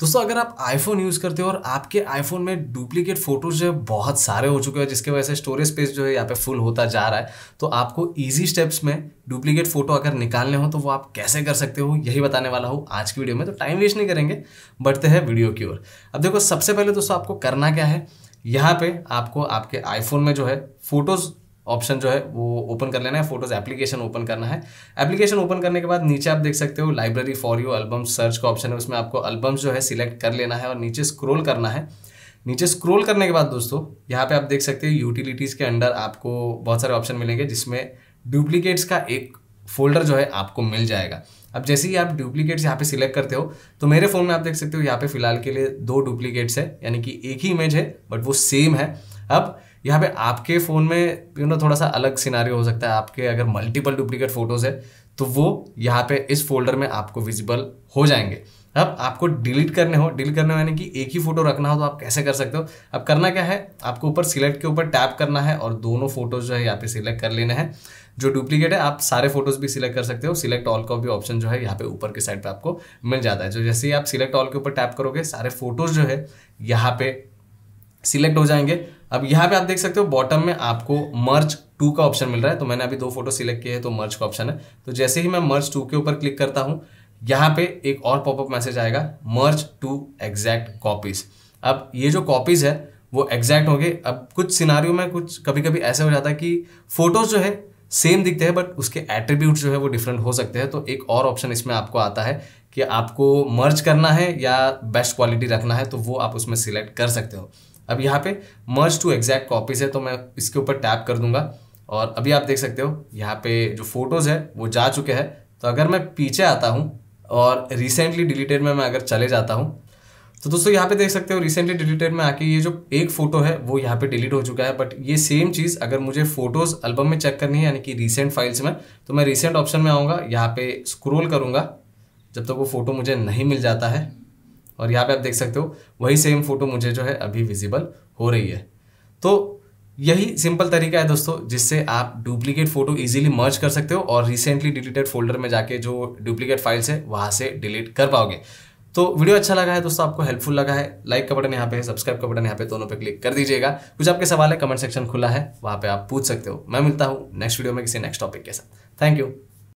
दोस्तों अगर आप आईफोन यूज़ करते हो और आपके आईफोन में डुप्लीकेट फोटोज जो है बहुत सारे हो चुके हैं जिसके वजह से स्टोरेज स्पेस जो है यहाँ पे फुल होता जा रहा है तो आपको इजी स्टेप्स में डुप्लीकेट फोटो अगर निकालने हो तो वो आप कैसे कर सकते हो यही बताने वाला हूँ आज की वीडियो में तो टाइम वेस्ट नहीं करेंगे बढ़ते हैं वीडियो की ओर अब देखो सबसे पहले दोस्तों आपको करना क्या है यहाँ पे आपको आपके आईफोन में जो है फोटोज़ ऑप्शन जो है वो ओपन कर लेना है फोटोज एप्लीकेशन ओपन करना है एप्लीकेशन ओपन करने के बाद नीचे आप देख सकते हो library for you album search का ऑप्शन है उसमें आपको एल्बम जो है सिलेक्ट कर लेना है और नीचे स्क्रोल करना है नीचे स्क्रोल करने के बाद दोस्तों यहाँ पे आप देख सकते हो यूटिलिटीज़ के अंडर आपको बहुत सारे ऑप्शन मिलेंगे जिसमें डुप्लीकेट्स का एक फोल्डर जो है आपको मिल जाएगा अब जैसे ही आप डुप्लीकेट्स यहाँ पे सिलेक्ट करते हो तो मेरे फ़ोन में आप देख सकते हो यहाँ पे फिलहाल के लिए दो डुप्लीकेट्स है यानी कि एक ही इमेज है बट वो सेम है अब यहाँ पे आपके फ़ोन में यू नो थोड़ा सा अलग सिनारी हो सकता है आपके अगर मल्टीपल डुप्लीकेट फ़ोटोज़ है तो वो यहाँ पे इस फोल्डर में आपको विजिबल हो जाएंगे अब आपको डिलीट करने हो डिलीट करने यानी कि एक ही फोटो रखना हो तो आप कैसे कर सकते हो अब करना क्या है आपको ऊपर सिलेक्ट के ऊपर टैप करना है और दोनों फोटोज जो है यहाँ पे सिलेक्ट कर लेने हैं जो डुप्लीकेट है आप सारे फोटोज भी सिलेक्ट कर सकते हो सिलेक्ट ऑल का भी ऑप्शन जो है यहाँ पे ऊपर के साइड पे आपको मिल जाता है जो जैसे ही आप सिलेक्ट ऑल के ऊपर टैप करोगे सारे फोटोज जो है यहाँ पे सिलेक्ट हो जाएंगे अब यहाँ पे आप देख सकते हो बॉटम में आपको मर्च टू का ऑप्शन मिल रहा है तो मैंने अभी दो फोटो सिलेक्ट किए हैं तो मर्च का ऑप्शन है तो जैसे ही मैं मर्च टू के ऊपर क्लिक करता हूँ यहाँ पे एक और पॉपअप मैसेज आएगा मर्च टू एग्जैक्ट कॉपीज अब ये जो कॉपीज है वो एग्जैक्ट होंगे अब कुछ सिनारियों में कुछ कभी कभी ऐसा हो जाता है कि फोटोज जो है सेम दिखते हैं बट उसके एट्रीब्यूट जो है वो डिफरेंट हो सकते हैं तो एक और ऑप्शन इसमें आपको आता है कि आपको मर्ज करना है या बेस्ट क्वालिटी रखना है तो वो आप उसमें सिलेक्ट कर सकते हो अब यहाँ पे मर्ज टू एग्जैक्ट कॉपीज है तो मैं इसके ऊपर टैप कर दूंगा और अभी आप देख सकते हो यहाँ पे जो फोटोज़ है वो जा चुके हैं तो अगर मैं पीछे आता हूँ और रिसेंटली डिलीटेड में मैं अगर चले जाता हूँ तो दोस्तों यहाँ पे देख सकते हो रिसेंटली डिलीटेड में आके ये जो एक फोटो है वो यहाँ पे डिलीट हो चुका है बट ये सेम चीज़ अगर मुझे फोटोज़ एल्बम में चेक करनी है यानी कि रिसेंट फाइल्स में तो मैं रिसेंट ऑप्शन में आऊँगा यहाँ पे स्क्रोल करूँगा जब तक तो वो फोटो मुझे नहीं मिल जाता है और यहाँ पे आप देख सकते हो वही सेम फोटो मुझे जो है अभी विजिबल हो रही है तो यही सिंपल तरीका है दोस्तों जिससे आप डुप्लीकेट फोटो इजीली मर्ज कर सकते हो और रिसेंटली डिलीटेड फोल्डर में जाके जो डुप्लीकेट फाइल्स है वहाँ से डिलीट कर पाओगे तो वीडियो अच्छा लगा है दोस्तों आपको हेल्पफुल लगा है लाइक का बटन यहाँ पे है सब्सक्राइब का बटन यहाँ पे दोनों पे क्लिक कर दीजिएगा कुछ आपके सवाल है कमेंट सेक्शन खुला है वहाँ पे आप पूछ सकते हो मैं मिलता हूँ नेक्स्ट वीडियो में किसी नेक्स्ट टॉपिक के साथ थैंक यू